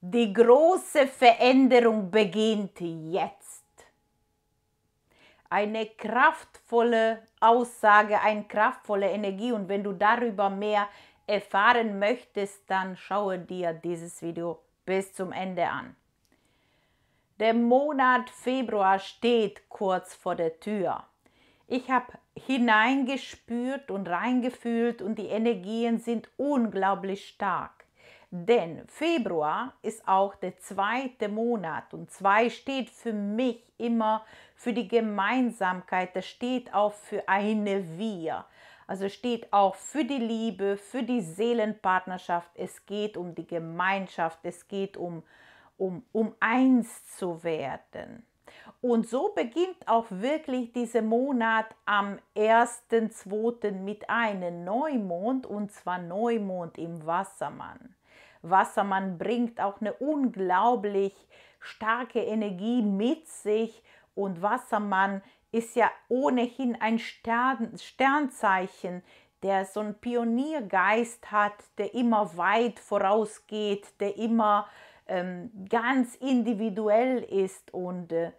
Die große Veränderung beginnt jetzt. Eine kraftvolle Aussage, eine kraftvolle Energie und wenn du darüber mehr erfahren möchtest, dann schaue dir dieses Video bis zum Ende an. Der Monat Februar steht kurz vor der Tür. Ich habe hineingespürt und reingefühlt und die Energien sind unglaublich stark. Denn Februar ist auch der zweite Monat und zwei steht für mich immer für die Gemeinsamkeit. Das steht auch für eine Wir. Also steht auch für die Liebe, für die Seelenpartnerschaft. Es geht um die Gemeinschaft. Es geht um, um, um eins zu werden. Und so beginnt auch wirklich dieser Monat am 1.2. mit einem Neumond und zwar Neumond im Wassermann. Wassermann bringt auch eine unglaublich starke Energie mit sich und Wassermann ist ja ohnehin ein Stern, Sternzeichen, der so einen Pioniergeist hat, der immer weit vorausgeht, der immer ähm, ganz individuell ist und äh,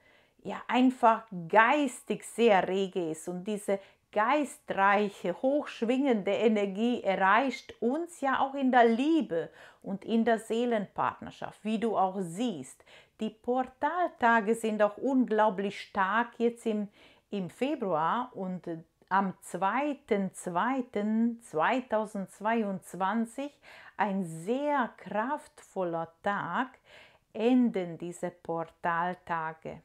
ja einfach geistig sehr rege ist. Und diese geistreiche, hochschwingende Energie erreicht uns ja auch in der Liebe und in der Seelenpartnerschaft, wie du auch siehst. Die Portaltage sind auch unglaublich stark jetzt im, im Februar und äh, am 2.2.2022 ein sehr kraftvoller Tag enden diese Portaltage.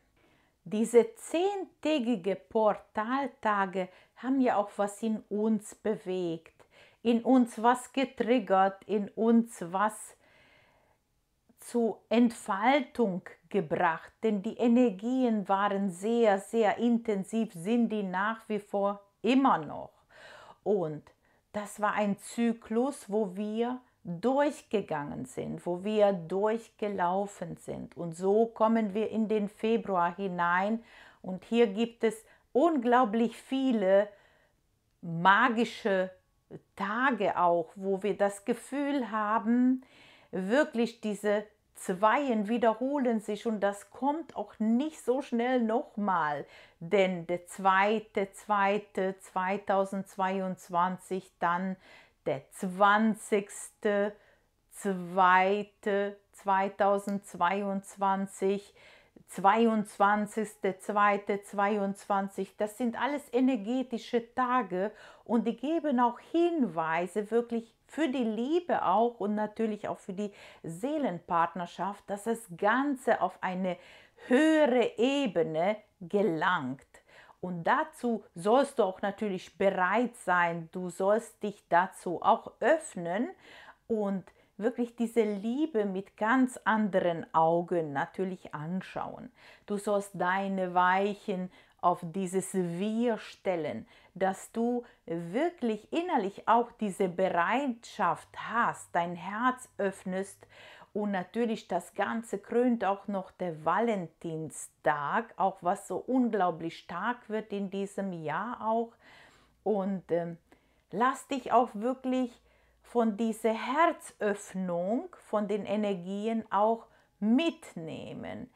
Diese zehntägige Portaltage haben ja auch was in uns bewegt, in uns was getriggert, in uns was zu Entfaltung gebracht, denn die Energien waren sehr, sehr intensiv, sind die nach wie vor immer noch. Und das war ein Zyklus, wo wir durchgegangen sind, wo wir durchgelaufen sind. Und so kommen wir in den Februar hinein und hier gibt es unglaublich viele magische Tage auch, wo wir das Gefühl haben, wirklich diese Zweien wiederholen sich und das kommt auch nicht so schnell nochmal, denn der zweite, zweite 2022 dann der 20. 2. 2022, 22. 2. 22. Das sind alles energetische Tage und die geben auch Hinweise wirklich für die Liebe auch und natürlich auch für die Seelenpartnerschaft, dass das Ganze auf eine höhere Ebene gelangt. Und dazu sollst du auch natürlich bereit sein, du sollst dich dazu auch öffnen und wirklich diese Liebe mit ganz anderen Augen natürlich anschauen. Du sollst deine Weichen auf dieses Wir stellen, dass du wirklich innerlich auch diese Bereitschaft hast, dein Herz öffnest und natürlich das Ganze krönt auch noch der Valentinstag, auch was so unglaublich stark wird in diesem Jahr auch. Und ähm, lass dich auch wirklich von dieser Herzöffnung, von den Energien auch mitnehmen.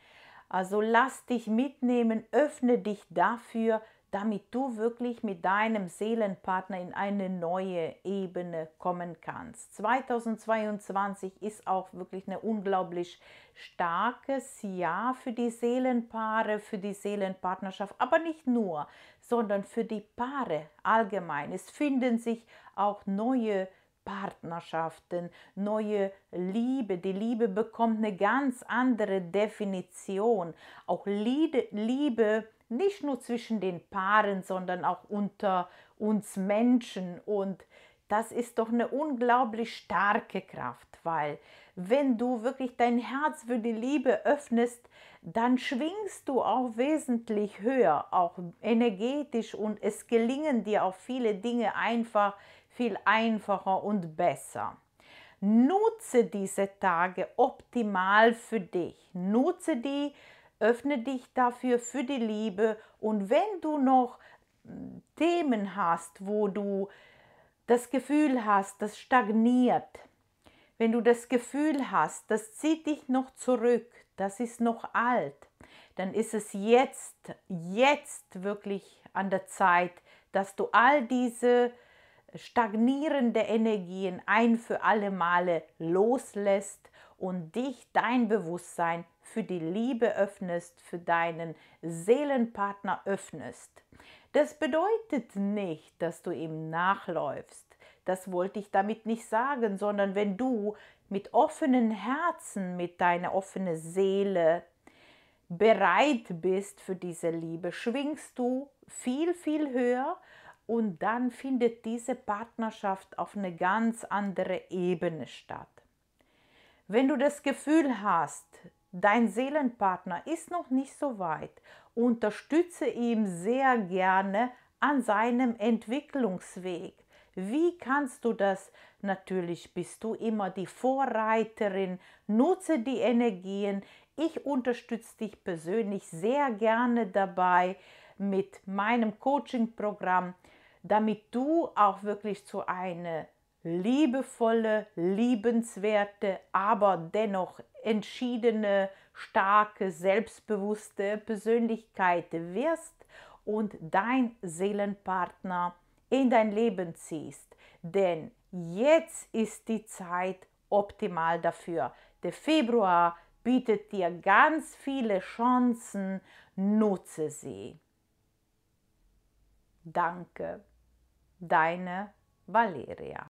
Also lass dich mitnehmen, öffne dich dafür, damit du wirklich mit deinem Seelenpartner in eine neue Ebene kommen kannst. 2022 ist auch wirklich ein unglaublich starkes Jahr für die Seelenpaare, für die Seelenpartnerschaft, aber nicht nur, sondern für die Paare allgemein. Es finden sich auch neue Partnerschaften, neue Liebe. Die Liebe bekommt eine ganz andere Definition. Auch Liebe, Liebe nicht nur zwischen den Paaren, sondern auch unter uns Menschen. Und das ist doch eine unglaublich starke Kraft, weil wenn du wirklich dein Herz für die Liebe öffnest, dann schwingst du auch wesentlich höher, auch energetisch und es gelingen dir auch viele Dinge einfach viel einfacher und besser. Nutze diese Tage optimal für dich. Nutze die öffne dich dafür für die Liebe und wenn du noch hm, Themen hast, wo du das Gefühl hast, das stagniert, wenn du das Gefühl hast, das zieht dich noch zurück, das ist noch alt, dann ist es jetzt, jetzt wirklich an der Zeit, dass du all diese stagnierende Energien ein für alle Male loslässt und dich, dein Bewusstsein für die Liebe öffnest, für deinen Seelenpartner öffnest. Das bedeutet nicht, dass du ihm nachläufst. Das wollte ich damit nicht sagen, sondern wenn du mit offenen Herzen, mit deiner offenen Seele bereit bist für diese Liebe, schwingst du viel, viel höher und dann findet diese Partnerschaft auf eine ganz andere Ebene statt. Wenn du das Gefühl hast, dein Seelenpartner ist noch nicht so weit, unterstütze ihn sehr gerne an seinem Entwicklungsweg. Wie kannst du das? Natürlich bist du immer die Vorreiterin, nutze die Energien. Ich unterstütze dich persönlich sehr gerne dabei mit meinem Coaching-Programm damit du auch wirklich zu einer liebevolle, liebenswerte, aber dennoch entschiedene, starke, selbstbewusste Persönlichkeit wirst und dein Seelenpartner in dein Leben ziehst. Denn jetzt ist die Zeit optimal dafür. Der Februar bietet dir ganz viele Chancen, nutze sie. Danke deine Valeria.